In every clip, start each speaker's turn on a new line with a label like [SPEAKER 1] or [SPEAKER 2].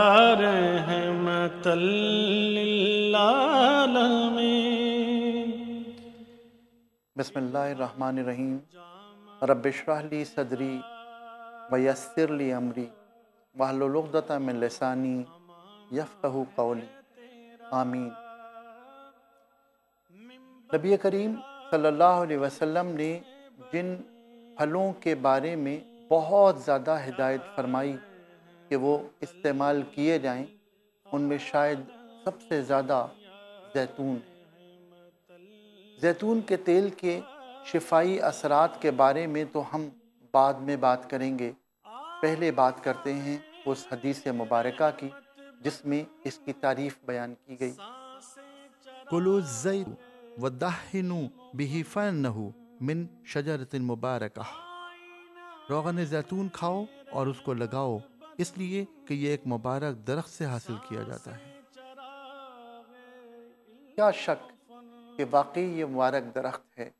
[SPEAKER 1] बसमीम रबशराली सदरी वयसरली अमरी वाहलुलगदता में लसानी यफ़ू कौली आमीन नबी करीम सल्लल्लाहु अलैहि वसल्लम ने जिन फलों के बारे में बहुत ज़्यादा हिदायत फरमाई कि वो इस्तेमाल किए जाएं, उनमें शायद सबसे ज़्यादा जैतून जैतून के तेल के शिफाई असरात के बारे में तो हम बाद में बात करेंगे पहले बात करते हैं उस हदीस मुबारक की जिसमें इसकी तारीफ बयान की गई कुलू जैतू बिही मिन शजरतिन मुबारक रोगन जैतून खाओ और उसको लगाओ इसलिए कि यह एक मुबारक दरख्त से हासिल किया जाता है क्या शक कि वाकई ये मुबारक दरख्त है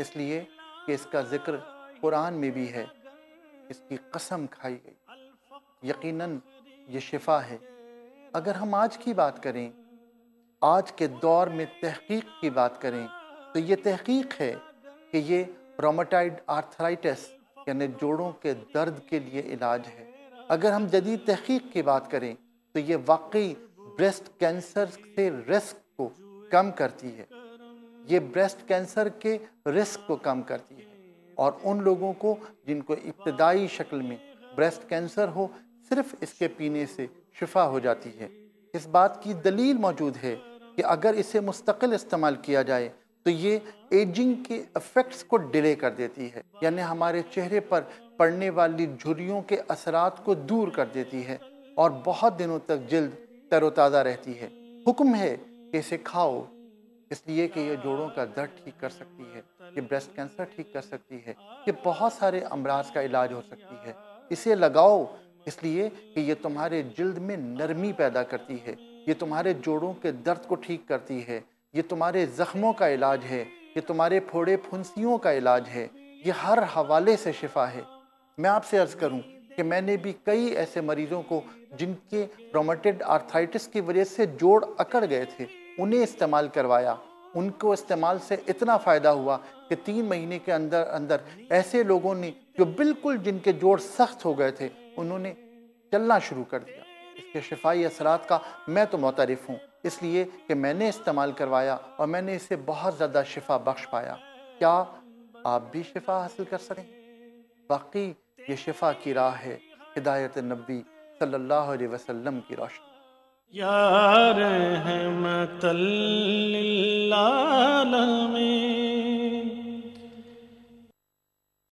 [SPEAKER 1] इसलिए कि इसका ज़िक्र कुरान में भी है इसकी कसम खाई गई यकीनन ये शिफा है अगर हम आज की बात करें आज के दौर में तहकीक की बात करें तो ये तहकीक है कि ये रोमोटाइड आर्थराइटिस यानी जोड़ों के दर्द के लिए इलाज है अगर हम जदीद तहकीक की बात करें तो ये वाकई ब्रेस्ट कैंसर से रिस्क को कम करती है ये ब्रेस्ट कैंसर के रिस्क को कम करती है और उन लोगों को जिनको इब्तदाई शक्ल में ब्रेस्ट कैंसर हो सिर्फ इसके पीने से शिफा हो जाती है इस बात की दलील मौजूद है कि अगर इसे मुस्तकिल इस्तेमाल किया जाए तो ये एजिंग के इफ़ेक्ट्स को डिले कर देती है यानी हमारे चेहरे पर पड़ने वाली झुरियों के असरात को दूर कर देती है और बहुत दिनों तक जल्द तरोताज़ा रहती है हुक्म है कि इसे खाओ इसलिए कि यह जोड़ों का दर्द ठीक कर सकती है ये ब्रेस्ट कैंसर ठीक कर सकती है ये बहुत सारे अमराज का इलाज हो सकती है इसे लगाओ इसलिए कि ये तुम्हारे जल्द में नरमी पैदा करती है ये तुम्हारे जोड़ों के दर्द को ठीक करती है ये तुम्हारे ज़ख्मों का इलाज है ये तुम्हारे फोड़े फुंसियों का इलाज है ये हर हवाले से शिफा है मैं आपसे अर्ज़ करूं कि मैंने भी कई ऐसे मरीज़ों को जिनके रोमेटेड आर्थाइटिस की वजह से जोड़ अकड़ गए थे उन्हें इस्तेमाल करवाया उनको इस्तेमाल से इतना फ़ायदा हुआ कि तीन महीने के अंदर अंदर ऐसे लोगों ने जो बिल्कुल जिनके जोड़ सख्त हो गए थे उन्होंने चलना शुरू कर दिया इसके शिफाई असरात का मैं तो मुतरफ़ हूँ इसलिए कि मैंने इस्तेमाल करवाया और मैंने इसे बहुत ज़्यादा शिफा बख्श पाया क्या आप भी शिफा हासिल कर सकें बाकी ये शिफा की राह है हिदायत नबी सल्लल्लाहु अलैहि वसल्लम की रोशनी यार है